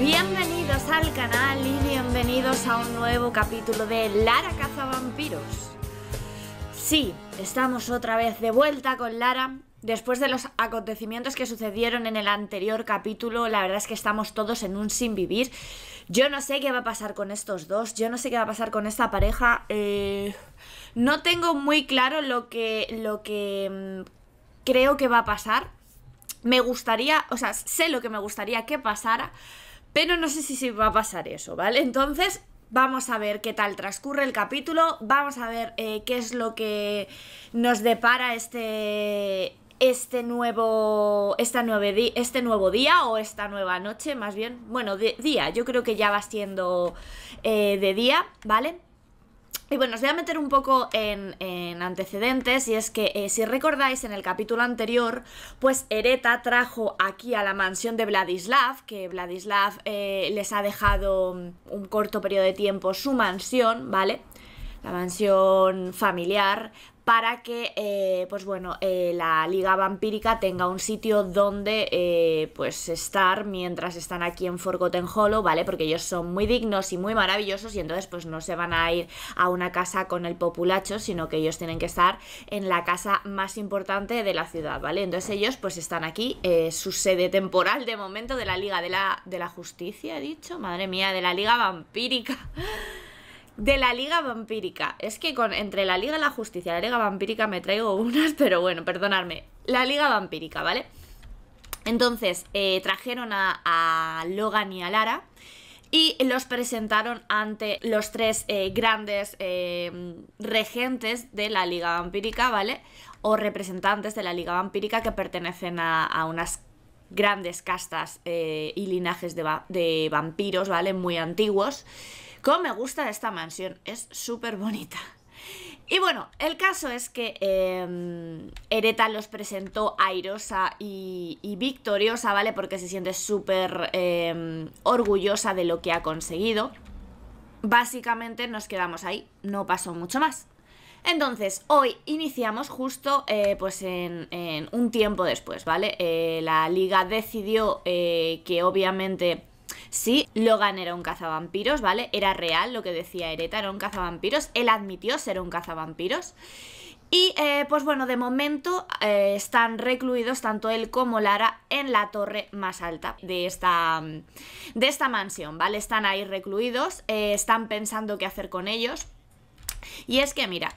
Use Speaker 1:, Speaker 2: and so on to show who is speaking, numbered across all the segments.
Speaker 1: Bienvenidos al canal y bienvenidos a un nuevo capítulo de Lara Caza Vampiros. Sí, estamos otra vez de vuelta con Lara. Después de los acontecimientos que sucedieron en el anterior capítulo, la verdad es que estamos todos en un sin vivir. Yo no sé qué va a pasar con estos dos, yo no sé qué va a pasar con esta pareja. Eh, no tengo muy claro lo que, lo que mm, creo que va a pasar. Me gustaría, o sea, sé lo que me gustaría que pasara, pero no sé si se va a pasar eso, ¿vale? Entonces, vamos a ver qué tal transcurre el capítulo, vamos a ver eh, qué es lo que nos depara este este nuevo esta este nuevo día o esta nueva noche más bien bueno de día yo creo que ya va siendo eh, de día vale y bueno, os voy a meter un poco en, antecedentes y es que eh, si recordáis en el capítulo anterior, pues Ereta trajo aquí a la mansión de Vladislav, que Vladislav eh, les ha dejado un corto periodo de tiempo su mansión, ¿vale? La mansión familiar para que, eh, pues bueno, eh, la Liga Vampírica tenga un sitio donde, eh, pues, estar mientras están aquí en Forgotten Hollow, ¿vale? Porque ellos son muy dignos y muy maravillosos y entonces, pues, no se van a ir a una casa con el populacho, sino que ellos tienen que estar en la casa más importante de la ciudad, ¿vale? Entonces ellos, pues, están aquí, su sede temporal de momento de la Liga de la, de la Justicia, he dicho, madre mía, de la Liga Vampírica de la Liga Vampírica. Es que con, entre la Liga de la Justicia y la Liga Vampírica me traigo unas, pero bueno, perdonadme. La Liga Vampírica, ¿vale? Entonces, eh, trajeron a, Logan y a Lara y los presentaron ante los tres eh, grandes eh, regentes de la Liga Vampírica, ¿vale? O representantes de la Liga Vampírica que pertenecen a, unas grandes castas y linajes de vampiros, ¿vale? Muy antiguos. Cómo me gusta esta mansión, es súper bonita. Y bueno, el caso es que em, Ereta los presentó airosa y, victoriosa, ¿vale? Porque se siente súper em, orgullosa de lo que ha conseguido. Básicamente nos quedamos ahí, no pasó mucho más. Entonces, hoy iniciamos justo eh, pues en, un tiempo después, ¿vale? Eh, la liga decidió eh, que obviamente Sí, Logan era un cazavampiros, ¿vale? Era real lo que decía Ereta, era un cazavampiros. Él admitió ser un cazavampiros. Y eh, pues bueno, de momento eh, están recluidos tanto él como Lara en la torre más alta de esta, de esta mansión, ¿vale? Están ahí recluidos, eh, están pensando qué hacer con ellos. Y es que mira,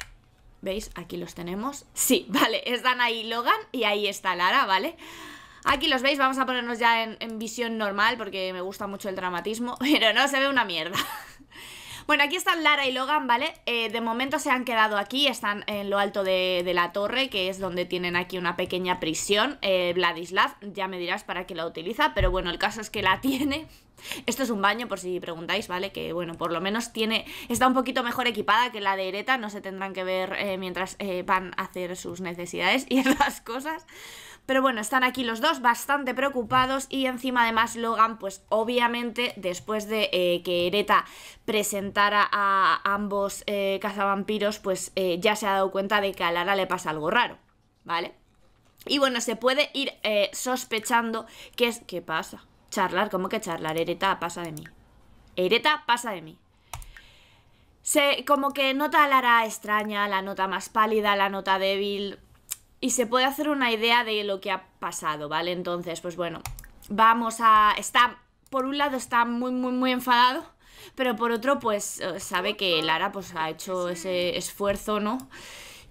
Speaker 1: ¿veis? Aquí los tenemos. Sí, vale, están ahí Logan y ahí está Lara, ¿vale? vale Aquí los veis, vamos a ponernos ya en, visión normal porque me gusta mucho el dramatismo, pero no se ve una mierda. Bueno, aquí están Lara y Logan, ¿vale? Eh, de momento se han quedado aquí, están en lo alto de, la torre, que es donde tienen aquí una pequeña prisión. Eh, Vladislav, ya me dirás para qué la utiliza, pero bueno, el caso es que la tiene esto es un baño, por si preguntáis, ¿vale? Que bueno, por lo menos tiene. Está un poquito mejor equipada que la de Ereta, no se tendrán que ver eh, mientras eh, van a hacer sus necesidades y esas cosas. Pero bueno, están aquí los dos bastante preocupados y encima además Logan, pues obviamente después de eh, que Ereta presentara a ambos cazavampiros, pues ya se ha dado cuenta de que a Lara le pasa algo raro, ¿vale? Y bueno, se puede ir sospechando que es... ¿Qué pasa? Charlar, ¿cómo que charlar? Ereta, pasa de mí. Ereta, pasa de mí. Se, como que nota la extraña, la nota más pálida, la nota débil. Y se puede hacer una idea de lo que ha pasado, ¿vale? Entonces, pues bueno, vamos a... Está, por un lado está muy, muy, muy enfadado. Pero por otro, pues eh, sabe que Lara pues ha hecho ese esfuerzo, ¿no?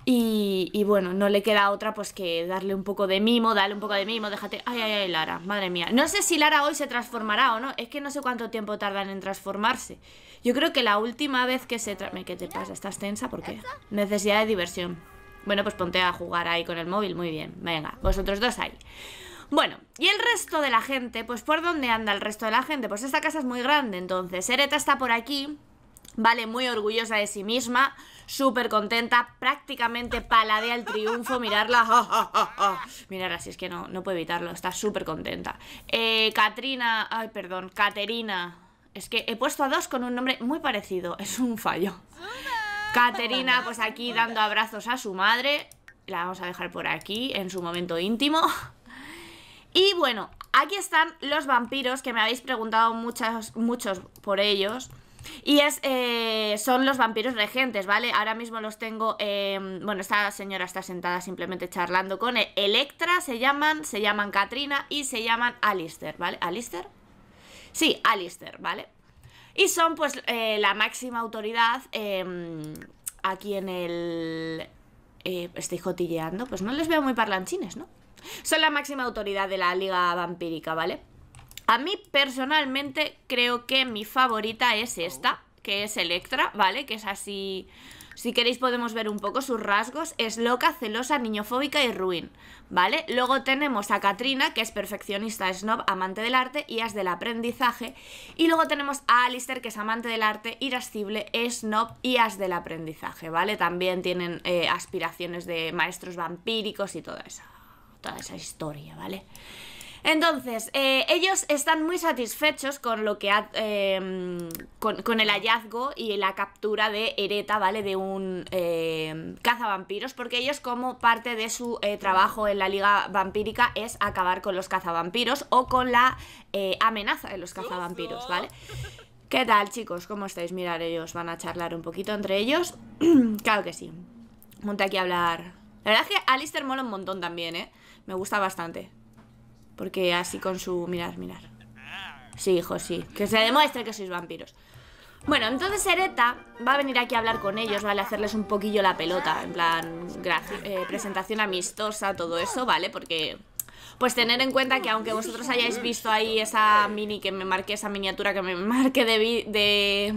Speaker 1: Y, bueno, no le queda otra pues que darle un poco de mimo, Dale un poco de mimo, déjate. Ay, ay, ay, Lara, madre mía. No sé si Lara hoy se transformará o no. Es que no sé cuánto tiempo tardan en transformarse. Yo creo que la última vez que se. ¿Qué te pasa? ¿Estás tensa? porque Necesidad de diversión. Bueno, pues ponte a jugar ahí con el móvil. Muy bien, venga, vosotros dos ahí. Bueno, y el resto de la gente, pues ¿por dónde anda el resto de la gente? Pues esta casa es muy grande, entonces. Ereta está por aquí. ¿vale? Muy orgullosa de sí misma, súper contenta, prácticamente paladea el triunfo, mirarla, oh, mirarla, si es que no, no puedo evitarlo, está súper contenta. Eh, Katrina, ay, perdón, Caterina, es que he puesto a dos con un nombre muy parecido, es un fallo. Caterina, pues aquí dando abrazos a su madre, la vamos a dejar por aquí, en su momento íntimo. Y bueno, aquí están los vampiros, que me habéis preguntado muchas, muchos por ellos. Y es, eh, son los vampiros regentes, ¿vale? Ahora mismo los tengo. Em, bueno, esta señora está sentada simplemente charlando con él. E-, Electra se llaman, se llaman Katrina y se llaman Alistair, ¿vale? Alister Sí, Alistair, ¿vale? Y son, pues, eh, la máxima autoridad em, aquí en el. Eh, estoy jotilleando, pues no les veo muy parlanchines, ¿no? Son la máxima autoridad de la Liga Vampírica, ¿vale? A mí personalmente creo que mi favorita es esta, que es Electra, ¿vale? Que es así... Si queréis podemos ver un poco sus rasgos. Es loca, celosa, niñofóbica y ruin, ¿vale? Luego tenemos a Katrina, que es perfeccionista, snob, amante del arte y as del aprendizaje. Y luego tenemos a Alistair, que es amante del arte, irascible, snob y as del aprendizaje, ¿vale? También tienen eh, aspiraciones de maestros vampíricos y toda esa, toda esa historia, ¿vale? vale entonces, eh, ellos están muy satisfechos con lo que em, con, el hallazgo y la captura de Ereta, ¿vale? De un em, cazavampiros, porque ellos como parte de su eh, trabajo en la Liga Vampírica es acabar con los cazavampiros o con la eh, amenaza de los cazavampiros, ¿vale? ¿Qué tal, chicos? ¿Cómo estáis? Mirar, ellos van a charlar un poquito entre ellos. claro que sí. Monte aquí a hablar. La verdad es que Alistair mola un montón también, ¿eh? Me gusta bastante. Porque así con su... Mirar, mirar. Sí, hijo, sí. Que se demuestre que sois vampiros. Bueno, entonces Ereta va a venir aquí a hablar con ellos, ¿vale? A hacerles un poquillo la pelota, en plan, eh, presentación amistosa, todo eso, ¿vale? Porque, pues tener en cuenta que aunque vosotros hayáis visto ahí esa mini que me marqué, esa miniatura que me marqué de, de,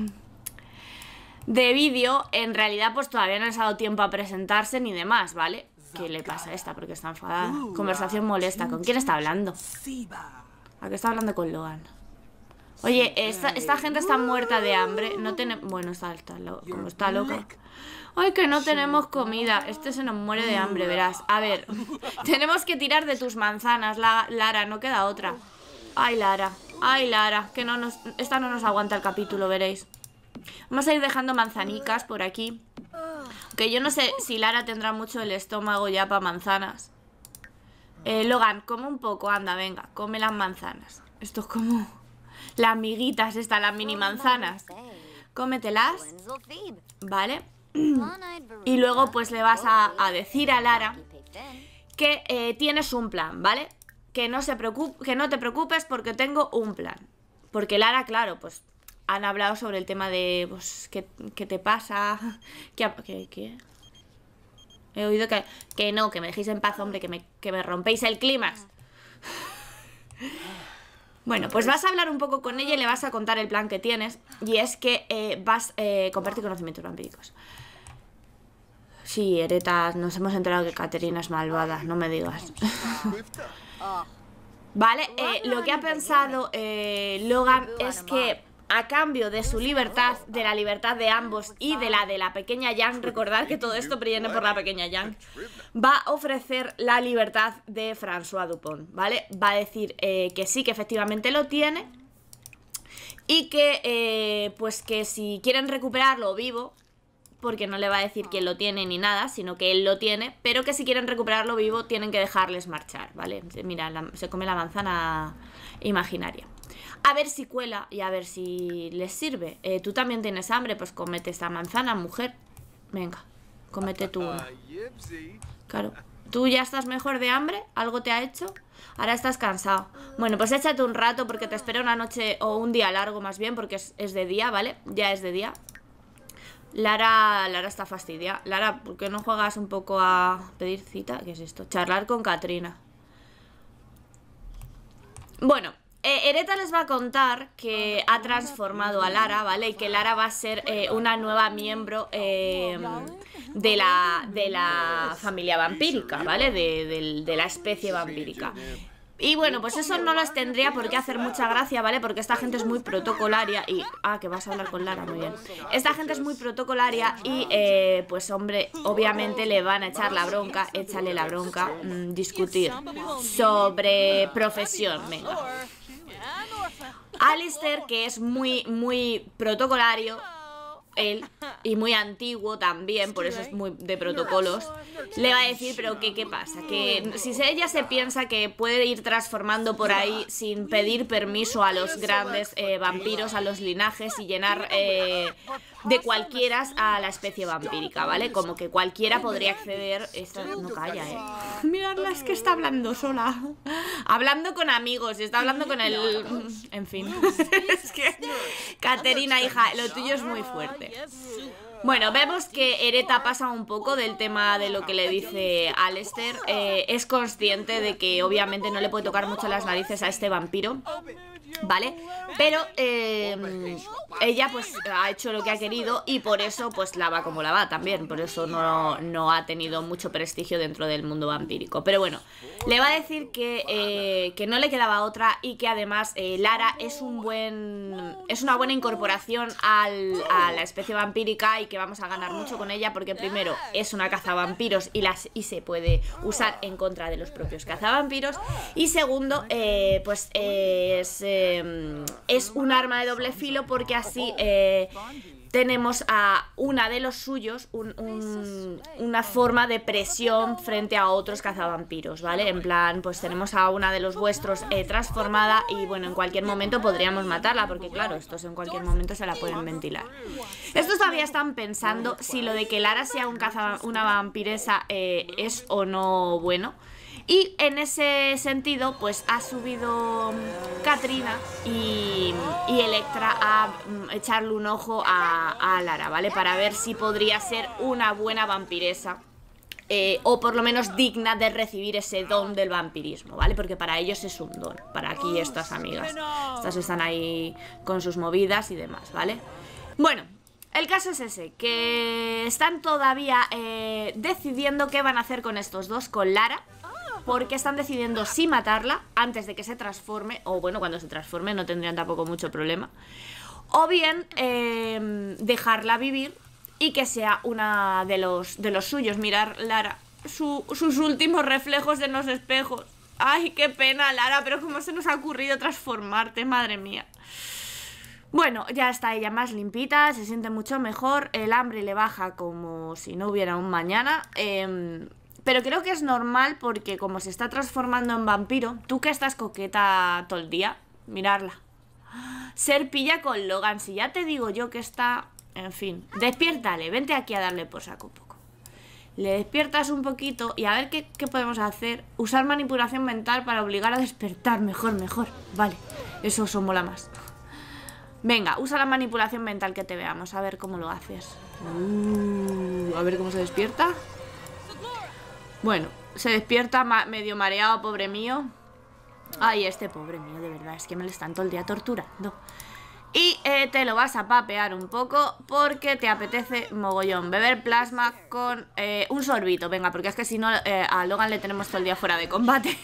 Speaker 1: de vídeo, en realidad pues todavía no les ha dado tiempo a presentarse ni demás, ¿vale? ¿Qué le pasa a esta? Porque está enfadada. Conversación ah, molesta. ¿Con quién está hablando? ¿A qué está hablando con Logan? Oye, eh, esta, gente está muerta de hambre. No tiene. Bueno, está, como está loca. Ay, que no tenemos comida. Este se nos muere de hambre, verás. A ver, tenemos que tirar de tus manzanas, la, Lara. No queda otra. Ay, Lara. Ay, Lara. Que no nos... Esta no nos aguanta el capítulo, veréis. Vamos a ir dejando manzanicas por aquí. Que yo no sé si Lara tendrá mucho el estómago ya para manzanas. Eh, Logan, come un poco, anda, venga, come las manzanas. Esto es como las amiguitas estas, las mini manzanas. Cómetelas, ¿vale? Y luego pues le vas a, decir a Lara que eh, tienes un plan, ¿vale? Que no, se que no te preocupes porque tengo un plan. Porque Lara, claro, pues han hablado sobre el tema de pues, ¿qué, te pasa? ¿Qué, He oído que, no, que me dejéis en paz, hombre, que me, rompéis el clima. Bueno, pues vas a hablar un poco con ella y le vas a contar el plan que tienes. Y es que eh, vas a eh, compartir conocimientos vampíricos. Sí, heretas, nos hemos enterado que Caterina es malvada, no me digas. vale, eh, lo que ha pensado Logan es que a cambio de su libertad, de la libertad de ambos y de la de la pequeña Yang, recordad que todo esto viene por la pequeña Yang, va a ofrecer la libertad de François Dupont, ¿vale? Va a decir eh, que sí, que efectivamente lo tiene y que, eh, pues que si quieren recuperarlo vivo, porque no le va a decir que lo tiene ni nada, sino que él lo tiene, pero que si quieren recuperarlo vivo tienen que dejarles marchar, ¿vale? Mira, se come la manzana imaginaria. A ver si cuela y a ver si les sirve. Eh, tú también tienes hambre, pues comete esta manzana, mujer. Venga, comete tú una. Claro. ¿Tú ya estás mejor de hambre? ¿Algo te ha hecho? Ahora estás cansado. Bueno, pues échate un rato porque te espera una noche o un día largo más bien porque es, de día, ¿vale? Ya es de día. Lara, Lara está fastidia. Lara, ¿por qué no juegas un poco a pedir cita? ¿Qué es esto? Charlar con Katrina. Bueno, eh, Ereta les va a contar que ha transformado a Lara, ¿vale? Y que Lara va a ser eh, una nueva miembro eh, de, la, de la familia vampírica, ¿vale? De, la especie vampírica. Y bueno, pues eso no las tendría por qué hacer mucha gracia, ¿vale? Porque esta gente es muy protocolaria y... Ah, que vas a hablar con Lara, muy bien. Esta gente es muy protocolaria y, pues hombre, obviamente le van a echar la bronca, échale la bronca, mm, discutir sobre profesión, venga. Alistair, que es muy, muy protocolario, él, y muy antiguo también, por eso es muy de protocolos, le va a decir, pero ¿qué, qué pasa? Que si ella se piensa que puede ir transformando por ahí sin pedir permiso a los grandes eh, vampiros, a los linajes y llenar... Eh, de cualquiera a la especie vampírica, ¿vale? Como que cualquiera podría acceder. Esta no calla, eh. Miradla, es que está hablando sola. Hablando con amigos, está hablando con el. En fin. es que. Caterina, hija, lo tuyo es muy fuerte. Bueno, vemos que Ereta pasa un poco del tema de lo que le dice Alester. Eh, es consciente de que obviamente no le puede tocar mucho las narices a este vampiro. ¿vale? Pero em, ella pues ha hecho lo que ha querido y por eso pues la va como la va también, por eso no, ha tenido mucho prestigio dentro del mundo vampírico. Pero bueno, le va a decir que, eh, que no le quedaba otra y que además eh, Lara es un buen es una buena incorporación a la especie vampírica y que vamos a ganar mucho con ella porque primero es una cazavampiros y, las, y se puede usar en contra de los propios cazavampiros y segundo eh, pues es Em, es un arma de doble filo porque así eh, tenemos a una de los suyos una forma de presión frente a otros cazavampiros, ¿vale? En plan, pues tenemos a una de los vuestros eh, transformada y bueno, en cualquier momento podríamos matarla porque claro, estos en cualquier momento se la pueden ventilar. Estos todavía están pensando si lo de que Lara sea un caza, una vampiresa eh, es o no bueno. Y en ese sentido, pues ha subido mm, Katrina y, y Electra a mm, echarle un ojo a, Lara, ¿vale? Para ver si podría ser una buena vampiresa. Eh, o por lo menos digna de recibir ese don del vampirismo, ¿vale? Porque para ellos es un don, para aquí estas amigas. Estas están ahí con sus movidas y demás, ¿vale? Bueno, el caso es ese, que están todavía eh, decidiendo qué van a hacer con estos dos, con Lara porque están decidiendo si matarla antes de que se transforme, o bueno, cuando se transforme no tendrían tampoco mucho problema, o bien eh, dejarla vivir y que sea una de los, de los suyos, mirar Lara, sus últimos reflejos en los espejos. Ay, qué pena, Lara, pero ¿cómo se nos ha ocurrido transformarte? Madre mía. Bueno, ya está ella más limpita, se siente mucho mejor, el hambre le baja como si no hubiera un mañana. Em, pero creo que es normal porque como se está transformando en vampiro, tú que estás coqueta todo el día, mirarla. Ser pilla con Logan, si ya te digo yo que está... En fin, despiértale, vente aquí a darle por saco un poco. Le despiertas un poquito y a ver qué, podemos hacer. Usar manipulación mental para obligar a despertar, mejor, mejor. Vale, eso os mola más. Venga, usa la manipulación mental que te veamos, a ver cómo lo haces. Uh, a ver cómo se despierta. Bueno, se despierta medio mareado, pobre mío. Ay, este pobre mío, de verdad, es que me lo están todo el día torturando. Y eh, te lo vas a papear un poco porque te apetece mogollón beber plasma con eh, un sorbito. Venga, porque es que si no eh, a Logan le tenemos todo el día fuera de combate.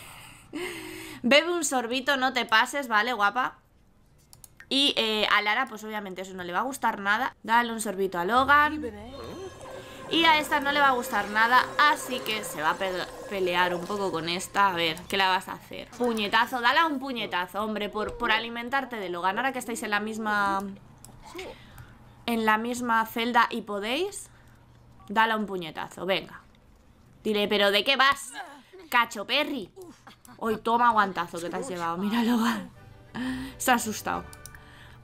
Speaker 1: Bebe un sorbito, no te pases, ¿vale, guapa? Y a Lara, pues obviamente eso no le va a gustar nada. Dale un sorbito a Logan. Y a esta no le va a gustar nada, así que se va a pelear un poco con esta. A ver, ¿qué la vas a hacer? Puñetazo, dale un puñetazo, hombre, por, por alimentarte de lo Ahora que estáis en la misma... En la misma celda y podéis... Dale un puñetazo, venga. Dile, ¿pero de qué vas? Cacho, Perry. Hoy toma guantazo que te has llevado, míralo. Se ha asustado.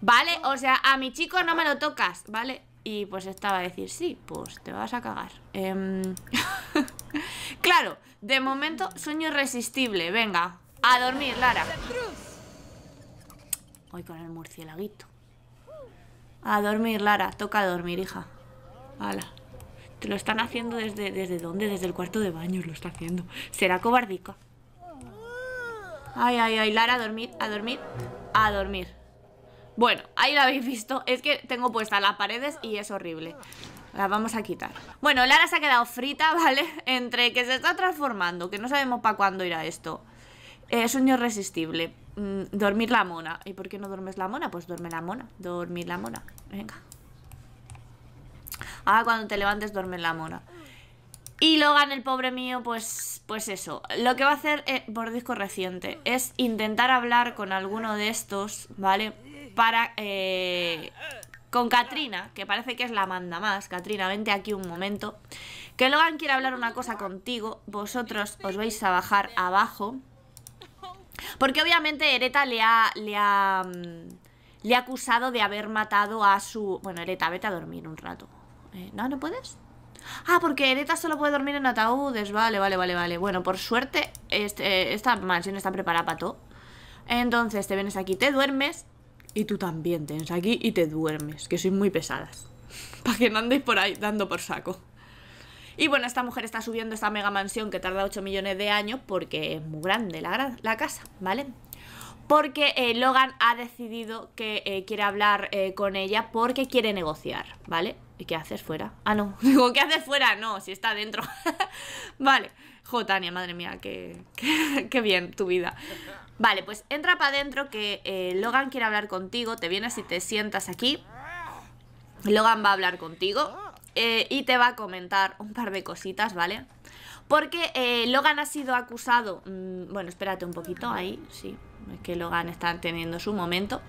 Speaker 1: Vale, o sea, a mi chico no me lo tocas, ¿vale? Y pues estaba a decir, sí, pues te vas a cagar. Em, claro, de momento sueño irresistible. Venga, a dormir, Lara. Hoy con el murcielaguito. A dormir, Lara. Toca dormir, hija. Hala. Te lo están haciendo desde... ¿Desde dónde? Desde el cuarto de baño lo está haciendo. Será cobardica. Ay, ay, ay, Lara, a dormir, a dormir, a dormir. Bueno, ahí lo habéis visto Es que tengo puestas las paredes y es horrible las vamos a quitar Bueno, Lara se ha quedado frita, ¿vale? Entre que se está transformando Que no sabemos para cuándo irá esto eh, Es Sueño irresistible mm, Dormir la mona ¿Y por qué no duermes la mona? Pues duerme la mona Dormir la mona Venga Ahora cuando te levantes duerme la mona y Logan, el pobre mío, pues, pues eso. Lo que va a hacer, eh, por disco reciente, es intentar hablar con alguno de estos, ¿vale? para... Eh, con Katrina, que parece que es la manda más. Katrina, vente aquí un momento. Que Logan quiere hablar una cosa contigo. Vosotros os vais a bajar abajo. Porque obviamente Ereta le ha, le ha, mm, le ha acusado de haber matado a su... Bueno, Ereta, vete a dormir un rato. Eh, ¿No? ¿No puedes? Ah, porque Ereta solo puede dormir en ataúdes. Vale, vale, vale, vale. Bueno, por suerte este, eh, esta mansión está preparada para todo. Entonces te vienes aquí, te duermes y tú también tienes aquí y te duermes, que sois muy pesadas. Para que no andéis por ahí dando por saco. Y bueno, esta mujer está subiendo esta mega mansión que tarda 8 millones de años porque es muy grande la, la casa, ¿vale? Porque eh, Logan ha decidido que eh, quiere hablar eh, con ella porque quiere negociar, ¿vale? ¿Y qué haces fuera? Ah, no. Digo, ¿qué haces fuera? No, si está dentro. vale. Jotania, madre mía, que qué bien tu vida. Vale, pues entra para adentro que eh, Logan quiere hablar contigo. Te vienes y te sientas aquí. Logan va a hablar contigo eh, y te va a comentar un par de cositas, ¿vale? Porque eh, Logan ha sido acusado... Mm, bueno, espérate un poquito ahí, sí. Es que Logan está teniendo su momento.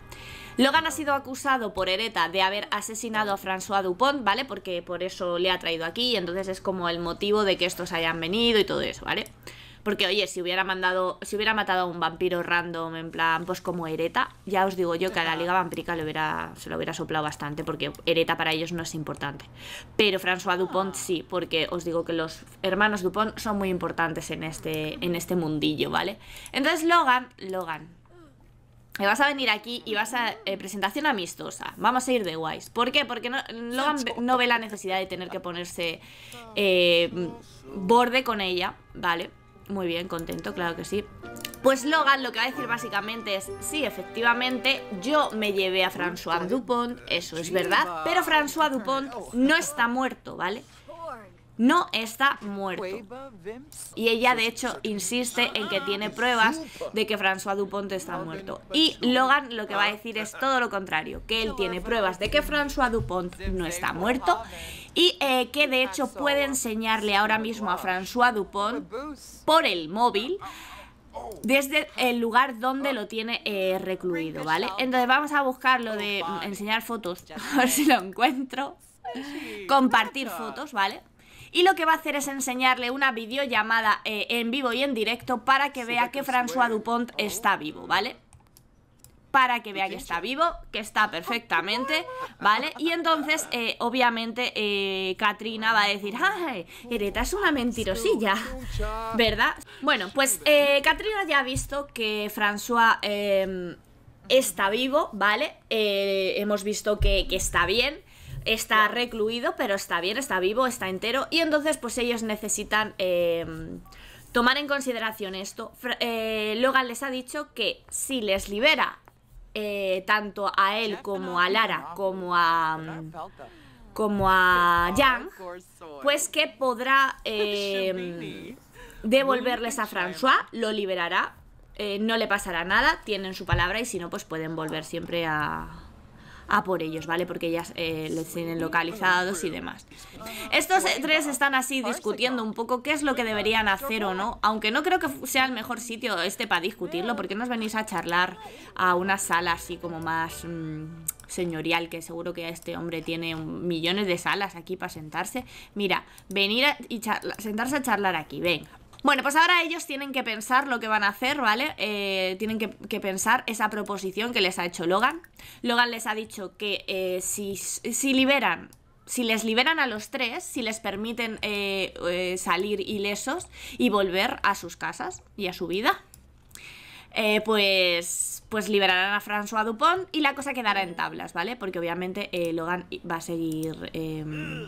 Speaker 1: Logan ha sido acusado por Ereta de haber asesinado a François Dupont, ¿vale? Porque por eso le ha traído aquí y entonces es como el motivo de que estos hayan venido y todo eso, ¿vale? vale porque, oye, si hubiera mandado, si hubiera matado a un vampiro random, en plan, pues como Ereta, ya os digo yo que a la Liga Vampírica hubiera, se lo hubiera soplado bastante, porque Ereta para ellos no es importante. Pero François Dupont ah. sí, porque os digo que los hermanos Dupont son muy importantes en este, en este mundillo, ¿vale? Entonces, Logan, Logan, me vas a venir aquí y vas a eh, presentación amistosa. Vamos a ir de guays. ¿Por qué? Porque Logan no ve la necesidad de tener que ponerse eh, borde con ella, ¿vale? Muy bien, contento, claro que sí. Pues Logan lo que va a decir básicamente es, sí, efectivamente, yo me llevé a François Dupont, eso es verdad, pero François Dupont no está muerto, ¿vale? No está muerto. Y ella, de hecho, insiste en que tiene ah, pruebas de que François Dupont está muerto. Y Logan lo que va a decir es todo lo contrario, que él tiene pruebas de que François Dupont no está muerto y eh, que de hecho puede enseñarle ahora mismo a François Dupont por el móvil oh. desde el lugar donde lo tiene eh, recluido, ¿vale? Entonces vamos a buscar lo de oh, enseñar fotos, a ver si lo encuentro. Compartir fotos, ¿vale? Y lo que va a hacer es enseñarle una videollamada eh, en vivo y en directo para que vea que François Dupont está vivo, ¿vale? para que vea que está vivo, que está perfectamente, ¿vale? Y entonces, eh, obviamente, eh, Katrina va a decir, ¡ay! Ereta es una mentirosilla, ¿verdad? Bueno, pues Catrina eh, Katrina ya ha visto que François em, está vivo, ¿vale? Eh, hemos visto que, está bien está recluido, pero está bien, está vivo, está entero. Y entonces, pues ellos necesitan em, tomar en consideración esto. Logan les ha dicho que si les libera eh, tanto a él mm, como a Lara, como pues, eh, a como a Yang, pues que podrá devolverles a François, lo liberará, eh, no le pasará nada, tienen su palabra y si no, pues pueden volver siempre a, a por ellos, ¿vale? Porque ellas eh, Los tienen localizados y demás. Estos eh, tres están así discutiendo un poco qué es lo que deberían hacer o no, aunque no creo que sea el mejor sitio este para discutirlo, ¿por porque os venís a charlar a una sala así como más... Mm, señorial, que seguro que este hombre tiene millones de salas aquí para sentarse. Mira, venir y sentarse a charlar aquí, venga. Bueno, pues ahora ellos tienen que pensar lo que van a hacer, ¿vale? Eh, tienen que, pensar esa proposición que les ha hecho Logan. Logan les ha dicho que eh, si, liberan si les liberan a los tres, si les permiten eh, salir ilesos y volver a sus casas y a su vida, pues, pues liberarán a François Dupont y la cosa quedará en tablas, ¿vale? Porque obviamente Logan va a seguir em,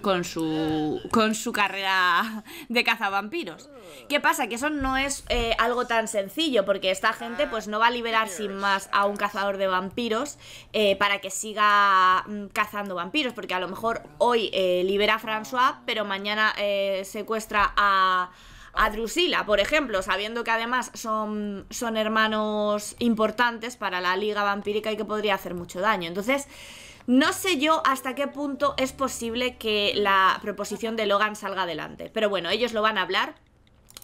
Speaker 1: con su, con su carrera de cazavampiros. ¿Qué pasa? Que eso no es eh, algo tan sencillo, porque esta gente pues no va a liberar sin más a un cazador de vampiros eh, para que siga mm, cazando vampiros, porque a lo mejor hoy eh, libera a François, pero mañana secuestra a, a Drusila, por ejemplo, sabiendo que además son, son hermanos importantes para la liga vampírica y que podría hacer mucho daño. Entonces... No sé yo hasta qué punto es posible que la proposición de Logan salga adelante. Pero bueno, ellos lo van a hablar.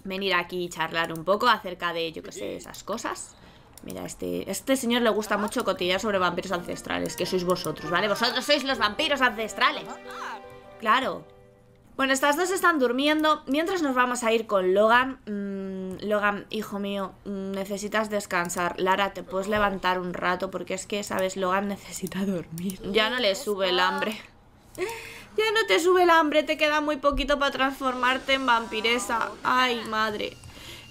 Speaker 1: Venir aquí y charlar un poco acerca de, yo qué sé, esas cosas. Mira, este, este señor le gusta mucho cotillar sobre vampiros ancestrales, que sois vosotros, ¿vale? Vosotros sois los vampiros ancestrales. Claro. Bueno, estas dos están durmiendo. Mientras nos vamos a ir con Logan. Mm, Logan, hijo mío, necesitas descansar. Lara, te puedes levantar un rato porque es que, ¿sabes? Logan necesita dormir. Ya no le sube el hambre. Ya no te sube el hambre, te queda muy poquito para transformarte en vampiresa. Ay, madre.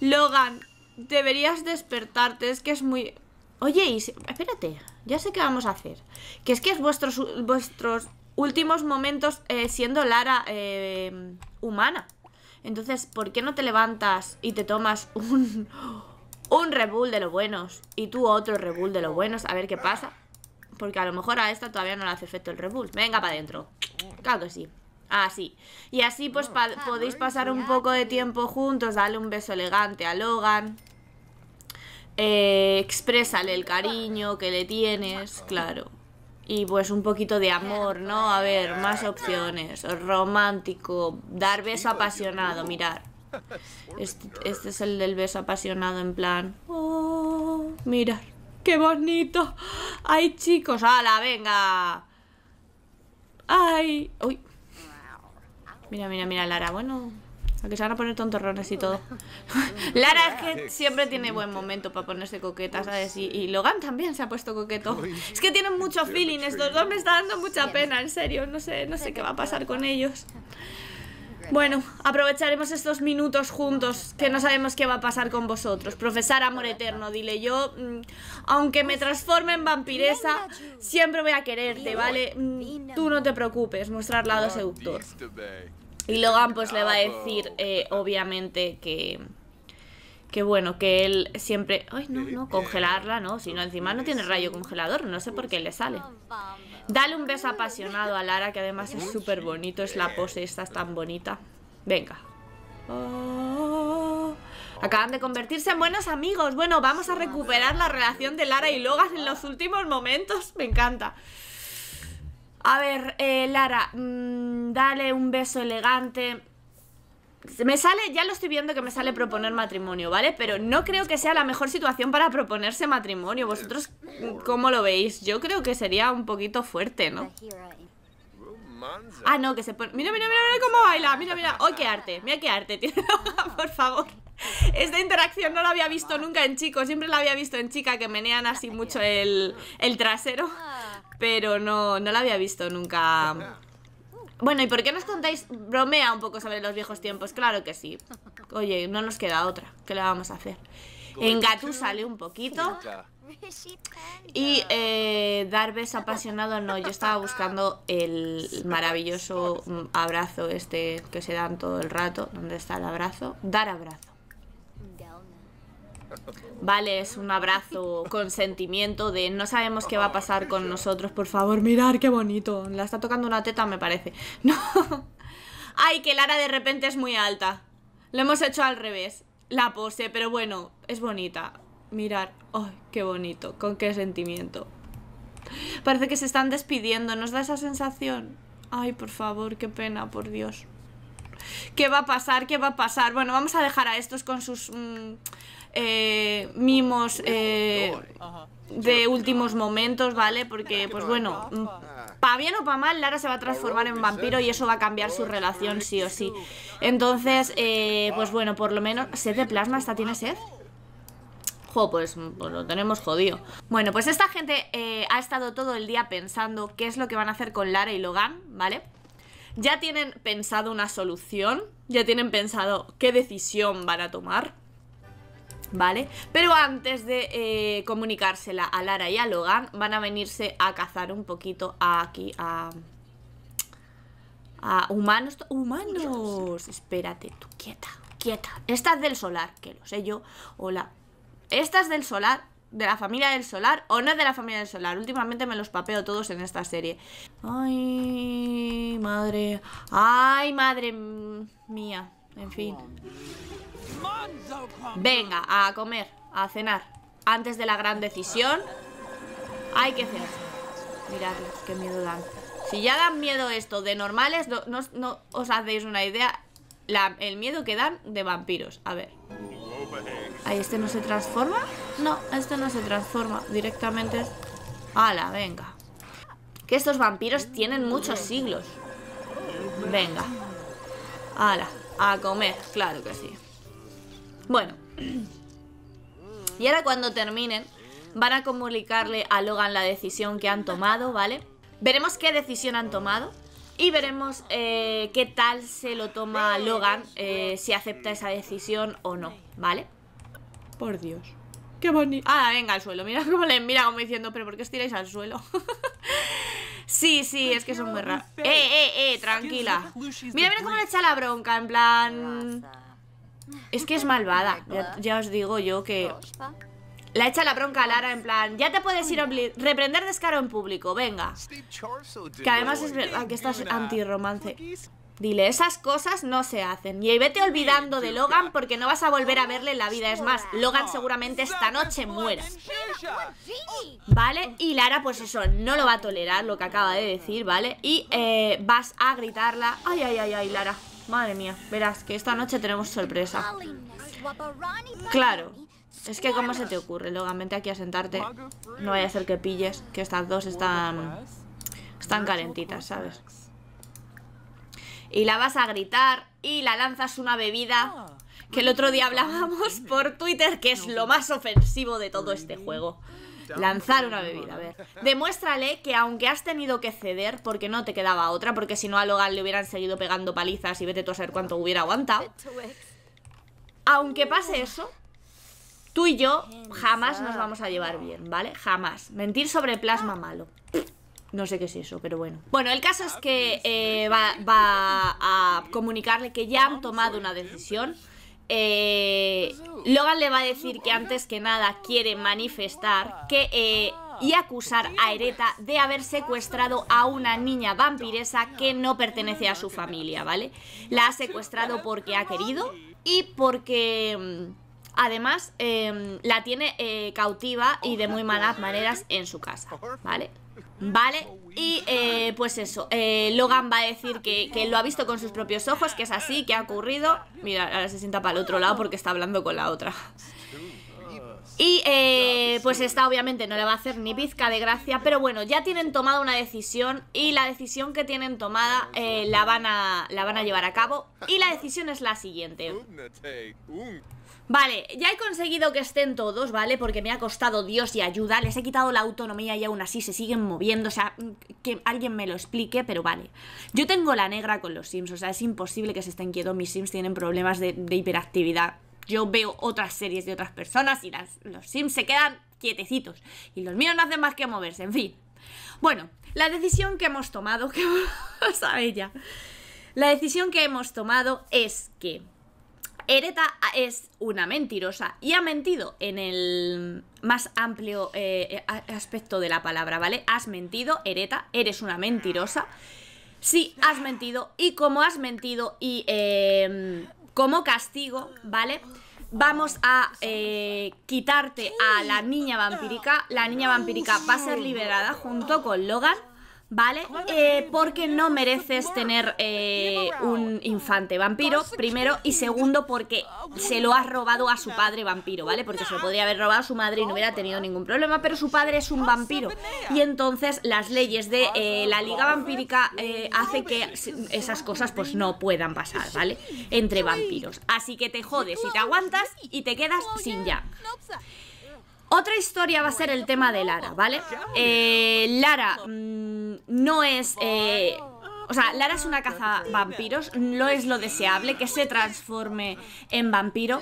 Speaker 1: Logan, deberías despertarte, es que es muy... Oye, espérate, ya sé qué vamos a hacer. Que es que es vuestros, vuestros últimos momentos eh, siendo Lara eh, humana. Entonces, ¿por qué no te levantas y te tomas un... Un de los buenos Y tú otro rebull de los buenos A ver qué pasa Porque a lo mejor a esta todavía no le hace efecto el rebull Venga para adentro Claro que sí Así. Y así pues podéis pasar un poco de tiempo juntos, Dale un beso elegante a Logan. Eh, exprésale el cariño que le tienes, claro y pues un poquito de amor, ¿no? A ver, más opciones. Romántico, dar beso pues, apasionado, uh. mirar. Este, este, es el del beso apasionado en plan... ¡Oh! Mirar, qué bonito. ¡Ay, chicos! ¡Hala, venga! ¡Ay! ¡Uy! Mira, mira, mira, Lara. Bueno, que se van a poner tontorrones y todo. Lara que siempre tiene buen momento para ponerse coqueta, ¿sabes? Y, Logan también se ha puesto coqueto. Es que tienen mucho feeling, estos dos me está dando mucha pena, en serio. No sé, no sé qué va a pasar con ellos. Bueno, aprovecharemos estos minutos juntos, que no sabemos qué va a pasar con vosotros. Profesar amor eterno, dile yo, mm, aunque me transforme en vampiresa, siempre voy a quererte, ¿vale? Mm, tú no te preocupes, mostrar lado seductor. Y Logan pues le va a decir, eh, obviamente, que, que bueno, que él siempre... Ay, no, no, congelarla, no, si no, encima no tiene rayo congelador, no sé por qué le sale. Dale un beso apasionado a Lara, que además es súper bonito, es la pose, esta es tan bonita. Venga. Oh. Acaban de convertirse en buenos amigos. Bueno, vamos a recuperar la relación de Lara y Logan en los últimos momentos. Me encanta. A ver, eh, Lara, mm, dale un beso elegante. Me sale, ya lo estoy viendo que me sale proponer matrimonio, ¿vale? Pero no creo que sea la mejor situación para proponerse matrimonio. ¿Vosotros cómo lo veis? Yo creo que sería un poquito fuerte, ¿no? Ah, no, que se pone... Mira, mira, mira, cómo baila. Mira, mira. ¡Oh, qué arte! Mira qué arte tiene por favor. Esta interacción no la había visto nunca en chico. Siempre la había visto en chica que menean así mucho el, el trasero. Ah. Pero no, no la había visto nunca. Bueno, ¿y por qué nos contáis? Bromea un poco sobre los viejos tiempos. Claro que sí. Oye, no nos queda otra. ¿Qué le vamos a hacer? En Gatú sale un poquito. Y eh, dar beso apasionado, no. Yo estaba buscando el maravilloso abrazo este que se dan todo el rato. ¿Dónde está el abrazo? Dar abrazo. Vale, es un abrazo con sentimiento de no sabemos qué va a pasar con nosotros, por favor, mirar qué bonito. La está tocando una teta, me parece. No. Ay, que Lara de repente es muy alta. Lo hemos hecho al revés. La pose, pero bueno, es bonita. Mirar, ay, qué bonito, con qué sentimiento. Parece que se están despidiendo, ¿nos da esa sensación? Ay, por favor, qué pena, por Dios. ¿Qué va a pasar? ¿Qué va a pasar? Bueno, vamos a dejar a estos con sus... Mm, eh, mimos eh, de últimos momentos, ¿vale? Porque, pues bueno, mm, ah. para bien o para mal, Lara se va a transformar en vampiro y eso va a cambiar su relación sí o sí. Entonces, eh, pues bueno, por lo menos... ¿Sed de plasma? ¿Esta tiene sed? Jo, pues, pues, lo tenemos jodido. Bueno, pues esta gente ha estado todo el día pensando qué es lo que van a hacer con Lara y Logan, ¿vale? Ya tienen pensado una solución, ya tienen pensado qué decisión van a tomar. ¿Vale? Pero antes de eh, comunicársela a Lara y a Logan, van a venirse a cazar un poquito aquí a, a humanos. ¡Humanos! Espérate, tú quieta, quieta. estás del solar, que lo sé yo. Hola. estás del solar, de la familia del solar o no es de la familia del solar. Últimamente me los papeo todos en esta serie. Ay, madre. Ay, madre mía. En fin. Venga, a comer, a cenar. Antes de la gran decisión, hay que cenar. Miradlos, qué miedo dan. Si ya dan miedo esto de normales, no, os hacéis una idea el miedo que dan de vampiros. A ver. Ahí, ¿este no se transforma? No, este no se transforma. Directamente ¡Hala, venga! Que estos vampiros tienen muchos siglos. Venga. ¡Hala! A comer, claro que sí. Bueno. Y ahora cuando terminen, van a comunicarle a Logan la decisión que han tomado, ¿vale? Veremos qué decisión han tomado y veremos eh, qué tal se lo toma Logan, eh, si acepta esa decisión o no, ¿vale? Por Dios. Qué bonito. Ah, venga al suelo. Mira cómo le mira como diciendo, pero ¿por qué os tiráis al suelo? Sí, sí, es que son muy raros. Eh, eh, eh, tranquila. Mira, mira cómo le echa la bronca, en plan... Es que es malvada, ya, os digo yo que... La echa la bronca a Lara en plan, ya te puedes ir a reprender descaro en público, venga. Que además es verdad ah, que estás anti-romance. Dile, esas cosas no se hacen. Y ahí vete olvidando de Logan porque no vas a volver a verle en la vida. Es más, Logan seguramente esta noche muera. ¿Vale? Y Lara, pues eso, no lo va a tolerar lo que acaba de decir, ¿vale? Y eh, vas a gritarla. Ay, ay, ay, ay, Lara. Madre mía, verás que esta noche tenemos sorpresa. Claro. Es que cómo se te ocurre, Logan, vente aquí a sentarte. No vaya a ser que pilles, que estas dos están... Están calentitas, ¿sabes? y la vas a gritar y la lanzas una bebida ah,
Speaker 2: que el otro día hablábamos
Speaker 1: por Twitter, que es lo más ofensivo de todo este juego. Lanzar una bebida, a ver. Demuéstrale que aunque has tenido que ceder porque no te quedaba otra, porque si no a Logan le hubieran seguido pegando palizas y vete tú a saber cuánto hubiera aguantado. Aunque pase eso, tú y yo jamás nos vamos a llevar bien, ¿vale? Jamás. Mentir sobre plasma ah. malo. No sé qué es eso, pero bueno. Bueno, el caso es que eh, va, a comunicarle que ya han tomado una decisión. Eh, Logan le va a decir que antes que nada quiere manifestar que eh, y acusar a Ereta de haber secuestrado a una niña vampiresa que no pertenece a su familia, ¿vale? La ha secuestrado porque ha querido y porque mm, además la tiene cautiva y de muy malas maneras en su casa, ¿vale? ¿Vale? Y eh, pues eso, eh, Logan va a decir que, que, lo ha visto con sus propios ojos, que es así, que ha ocurrido. Mira, ahora se sienta para el otro lado porque está hablando con la otra. Y eh, pues esta obviamente no le va a hacer ni pizca de gracia, pero bueno, ya tienen tomada una decisión y la decisión que tienen tomada eh, la, van a, la van a llevar a cabo y la decisión es la siguiente. Vale, ya he conseguido que estén todos, ¿vale? Porque me ha costado Dios y ayuda, les he quitado la autonomía y aún así se siguen moviendo, o sea, que alguien me lo explique, pero vale. Yo tengo la negra con los Sims, o sea, es imposible que se estén quietos, mis Sims tienen problemas de hiperactividad yo veo otras series de otras personas y las, los sims se quedan quietecitos y los míos no hacen más que moverse, en fin. Bueno, la decisión que hemos tomado, que sabéis ya, la decisión que hemos tomado es que Ereta es una mentirosa y ha mentido en el más amplio eh, aspecto de la palabra, ¿vale? Has mentido, Ereta, eres una mentirosa. Sí, has mentido y como has mentido y... Em, como castigo, ¿vale? Vamos a eh, quitarte a la niña vampírica. La niña vampírica va a ser liberada junto con Logan. ¿vale? Eh, porque no mereces tener eh, un infante vampiro, primero, y segundo porque se lo has robado a su padre vampiro, ¿vale? Porque se lo podría haber robado a su madre y no hubiera tenido ningún problema, pero su padre es un vampiro. Y entonces las leyes de eh, la liga vampírica hacen que esas cosas pues no puedan pasar, ¿vale? Entre vampiros. Así que te jodes y te aguantas y te quedas oh, sin ya. Otra historia va a ser el tema de Lara, ¿vale? Lara no es... Eh, o sea, Lara es una caza ah, pues vampiros, no es lo deseable que se transforme en vampiro,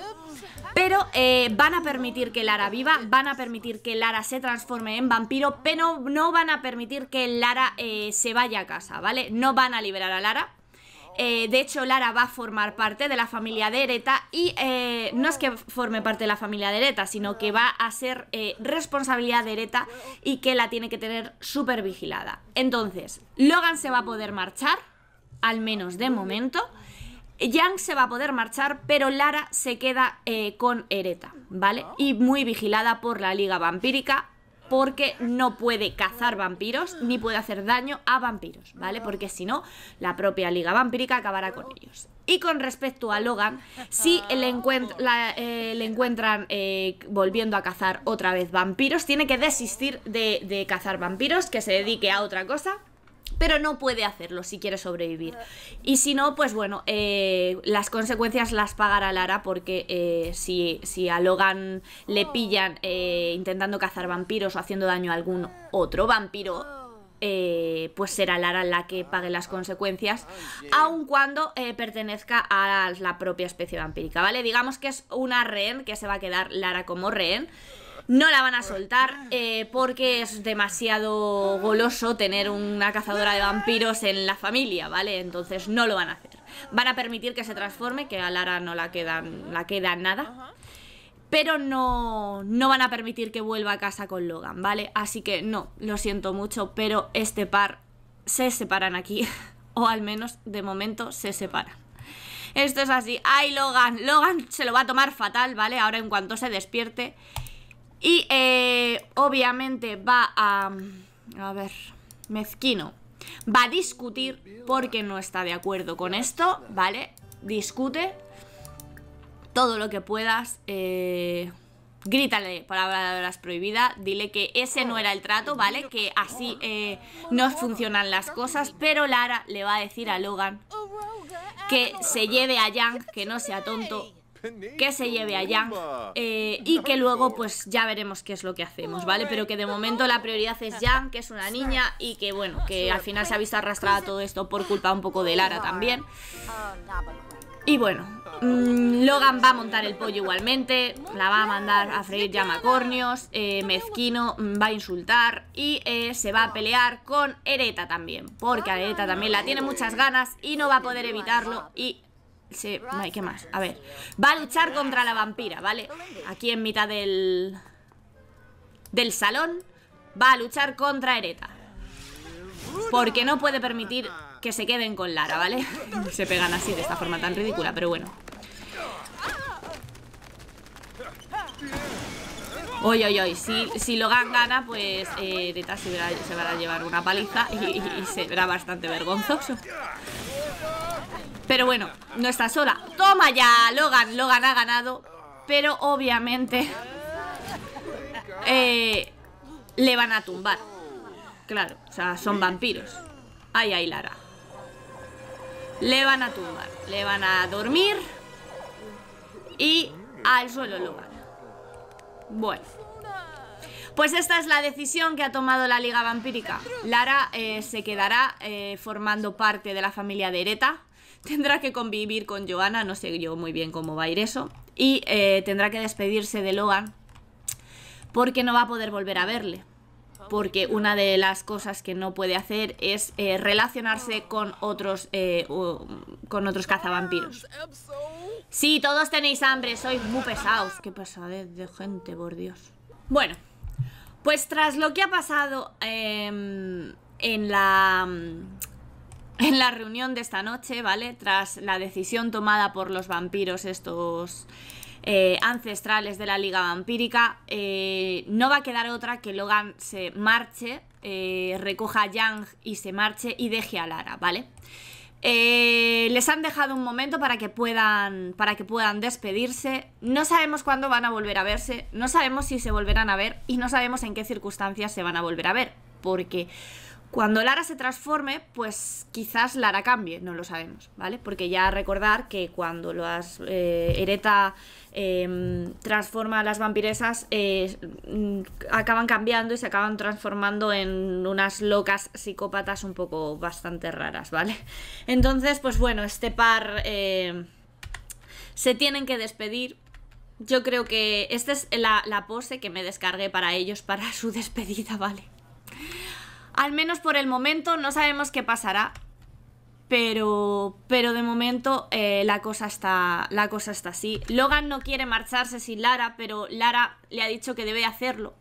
Speaker 1: pero eh, van a permitir que Lara viva, van a permitir que Lara se transforme en vampiro, pero no van a permitir que Lara eh, se vaya a casa, ¿vale? No van a liberar a Lara, eh, de hecho, Lara va a formar parte de la familia de Ereta y eh, no es que forme parte de la familia de Ereta, sino que va a ser eh, responsabilidad de Ereta y que la tiene que tener súper vigilada. Entonces, Logan se va a poder marchar, al menos de momento. Yang se va a poder marchar, pero Lara se queda con Ereta, ¿vale? Y muy vigilada por la Liga Vampírica, porque no puede cazar vampiros ni puede hacer daño a vampiros, ¿vale? Porque si no, la propia liga vampírica acabará con ellos. Y con respecto a Logan, si eh, le, encuentran eh, volviendo a cazar otra vez vampiros, tiene que desistir de cazar vampiros, que se dedique a otra cosa pero no puede hacerlo si quiere sobrevivir. Ah. Y si no, pues bueno, eh, las consecuencias las pagará Lara porque eh, si, si, a Logan le oh. pillan eh, intentando cazar vampiros o haciendo daño a algún otro vampiro, oh. pues será Lara la que pague las consecuencias, aun cuando pertenezca a la propia especie vampírica, ¿vale? Digamos que es una rehén que se va a quedar Lara como rehén. No la van a soltar eh, porque es demasiado goloso tener una cazadora de vampiros en la familia, ¿vale? Entonces no lo van a hacer. Van a permitir que se transforme, que a Lara no la, quedan, la queda nada. Pero no, no van a permitir que vuelva a casa con Logan, ¿vale? Así que no, lo siento mucho, pero este par se separan aquí. O al menos de momento se separan. Esto es así. ¡Ay, Logan! Logan se lo va a tomar fatal, ¿vale? Ahora en cuanto se despierte. Y eh, obviamente va a... A ver, mezquino. Va a discutir porque no está de acuerdo con esto, ¿vale? Discute todo lo que puedas. Eh, grítale palabras prohibidas, dile que ese no era el trato, ¿vale? Que así eh, no funcionan las cosas, pero Lara le va a decir a Logan que se lleve a Yang, que no sea tonto, que se lleve a Yang eh, y que luego pues ya veremos qué es lo que hacemos, ¿vale? Pero que de momento la prioridad es Yang, que es una niña y que bueno, que al final se ha visto arrastrada todo esto por culpa un poco de Lara también. Ah, y bueno, mm, Logan va a montar el pollo igualmente, la va a mandar a freír llamacornios, eh, Mezquino mm, va a insultar y eh, se va a pelear con Ereta también, porque a Ereta también la tiene muchas ganas y no va a poder evitarlo y Sí, no hay que más. A ver. Va a luchar contra la vampira, ¿vale? Aquí en mitad del... Del salón. Va a luchar contra Ereta. Porque no puede permitir que se queden con Lara, ¿vale? se pegan así, de esta forma tan ridícula, pero bueno. Oy, oy, oy. Si, si Logan gana, pues eh, Ereta se, va a llevar una paliza y, y será bastante vergonzoso. Pero bueno, no está sola ¡Toma ya! Logan, Logan ha ganado Pero obviamente eh, Le van a tumbar Claro, o sea, son vampiros Ay, ay, Lara Le van a tumbar Le van a dormir Y al suelo Logan Bueno pues esta es la decisión que ha tomado la Liga Vampírica. Lara eh, se quedará eh, formando parte de la familia de Ereta, tendrá que convivir con Johanna. no sé yo muy bien cómo va a ir eso, y eh, tendrá que despedirse de Logan porque no va a poder volver a verle. Porque una de las cosas que no puede hacer es eh, relacionarse con otros, eh, con otros cazavampiros. Sí, todos tenéis hambre, sois muy pesados. Qué pesadez de gente, por Dios. Bueno, pues tras lo que ha pasado em, en la en la reunión de esta noche, ¿vale? Tras la decisión tomada por los vampiros estos eh, ancestrales de la Liga Vampírica, eh, no va a quedar otra que Logan se marche, eh, recoja a Yang y se marche y deje a Lara, ¿vale? les han dejado un momento para que puedan para que puedan despedirse. No sabemos cuándo van a volver a verse, no sabemos si se volverán a ver y no sabemos en qué circunstancias se van a volver a ver, porque cuando Lara se transforme, pues quizás Lara cambie, no lo sabemos, ¿vale? Porque ya recordar que cuando las eh, Ereta em, transforma a las vampiresas, eh, mm, acaban cambiando y se acaban transformando en unas locas psicópatas un poco bastante raras, ¿vale? Entonces, pues bueno, este par eh, se tienen que despedir. Yo creo que esta es la, la, pose que me descargué para ellos, para su despedida, ¿vale? Al menos por el momento no sabemos qué pasará. Pero, pero de momento eh, la, cosa está, la cosa está así. Logan no quiere marcharse sin Lara, pero Lara le ha dicho que debe hacerlo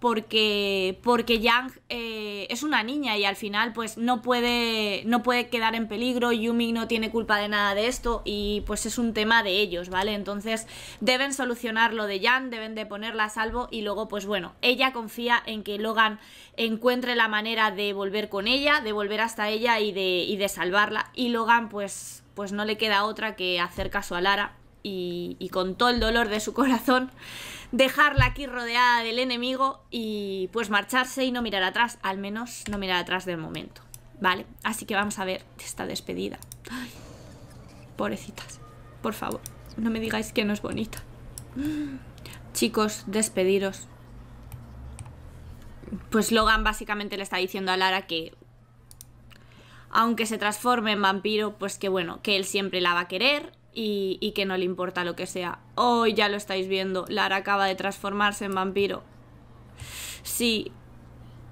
Speaker 1: porque, porque Yang eh, es una niña y al final pues no puede, no puede quedar en peligro, Yumi no tiene culpa de nada de esto y pues es un tema de ellos, ¿vale? Entonces deben solucionar lo de Yang, deben de ponerla a salvo y luego pues bueno, ella confía en que Logan encuentre la manera de volver con ella, de volver hasta ella y de, y de salvarla y Logan pues, pues no le queda otra que hacer caso a Lara y, con todo el dolor de su corazón dejarla aquí rodeada del enemigo y pues marcharse y no mirar atrás, al menos no mirar atrás del momento, ¿vale? Así que vamos a ver esta despedida. pobrecitas, por favor, no me digáis que no es bonita. Chicos, despediros. Pues Logan básicamente le está diciendo a Lara que aunque se transforme en vampiro, pues que bueno, que él siempre la va a querer y, que no le importa lo que sea. Hoy oh, ya lo estáis viendo, Lara acaba de transformarse en vampiro. Sí,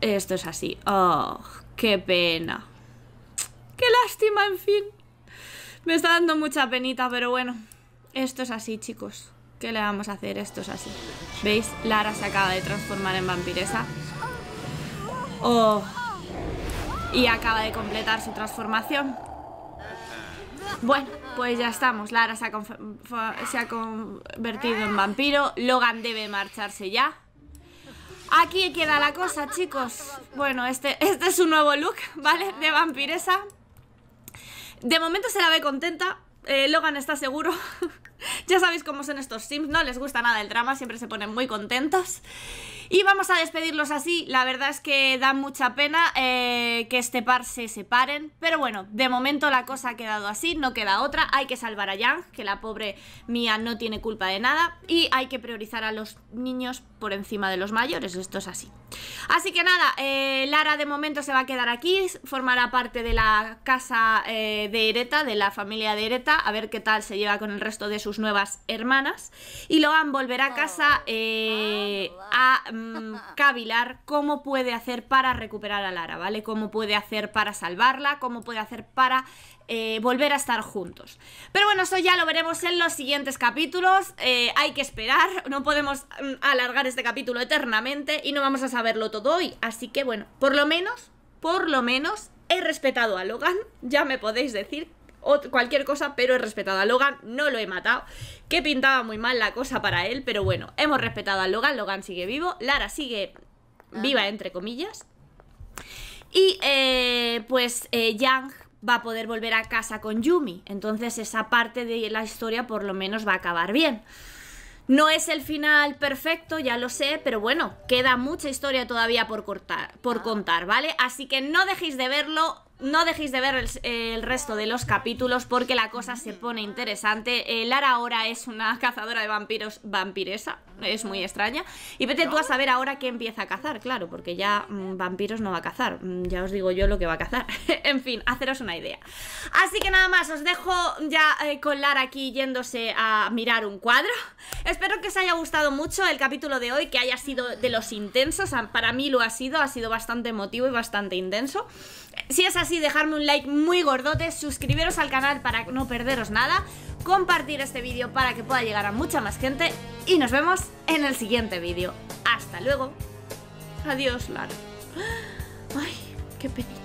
Speaker 1: esto es así. ¡Oh, qué pena! ¡Qué lástima, en fin! Me está dando mucha penita, pero bueno. Esto es así, chicos. ¿Qué le vamos a hacer? Esto es así. ¿Veis? Lara se acaba de transformar en vampiresa. ¡Oh! Y acaba de completar su transformación. Bueno, pues ya estamos. Lara se ha, convertido en vampiro. Logan debe marcharse ya. Aquí queda la cosa, chicos. Bueno, este, este es su nuevo look, ¿vale? De vampiresa. De momento se la ve contenta. Eh, Logan está seguro. ya sabéis cómo son estos Sims, no les gusta nada el drama, siempre se ponen muy contentos. Y vamos a despedirlos así, la verdad es que da mucha pena eh, que este par se separen, pero bueno, de momento la cosa ha quedado así, no queda otra, hay que salvar a Yang, que la pobre mía no tiene culpa de nada, y hay que priorizar a los niños por encima de los mayores, esto es así. Así que nada, eh, Lara de momento se va a quedar aquí, formará parte de la casa eh, de Ereta, de la familia de Ereta, a ver qué tal se lleva con el resto de sus nuevas hermanas, y Loan volverá a casa oh, a cavilar mm, cómo puede hacer para recuperar a Lara, ¿vale? Cómo puede hacer para salvarla, cómo puede hacer para eh, volver a estar juntos. Pero bueno, eso ya lo veremos en los siguientes capítulos. Eh, hay que esperar, no podemos mm, alargar este capítulo eternamente y no vamos a saberlo todo hoy. Así que bueno, por lo menos, por lo menos he respetado a Logan, ya me podéis decir cualquier cosa, pero he respetado a Logan, no lo he matado. Que pintaba muy mal la cosa para él, pero bueno, hemos respetado a Logan, Logan sigue vivo, Lara sigue ah. viva, entre comillas. Y eh, pues eh, Yang va a poder volver a casa con Yumi. Entonces esa parte de la historia por lo menos va a acabar bien. No es el final perfecto, ya lo sé, pero bueno, queda mucha historia todavía por, cortar, por ah. contar, ¿vale? Así que no dejéis de verlo, no dejéis de ver el, resto de los capítulos porque la cosa se pone interesante. Eh, Lara ahora es una cazadora de vampiros vampiresa es muy extraña. Y vete tú a saber ahora qué empieza a cazar, claro, porque ya mm, vampiros no va a cazar. Mm, ya os digo yo lo que va a cazar. en fin, haceros una idea. Así que nada más, os dejo ya eh, con Lara aquí yéndose a mirar un cuadro. Espero que os haya gustado mucho el capítulo de hoy, que haya sido de los intensos. Para mí lo ha sido, ha sido bastante emotivo y bastante intenso. Si es así, dejadme un like muy gordote, suscribiros al canal para no perderos nada compartir este vídeo para que pueda llegar a mucha más gente y nos vemos en el siguiente vídeo. ¡Hasta luego! Adiós, Lara. Ay, qué penita.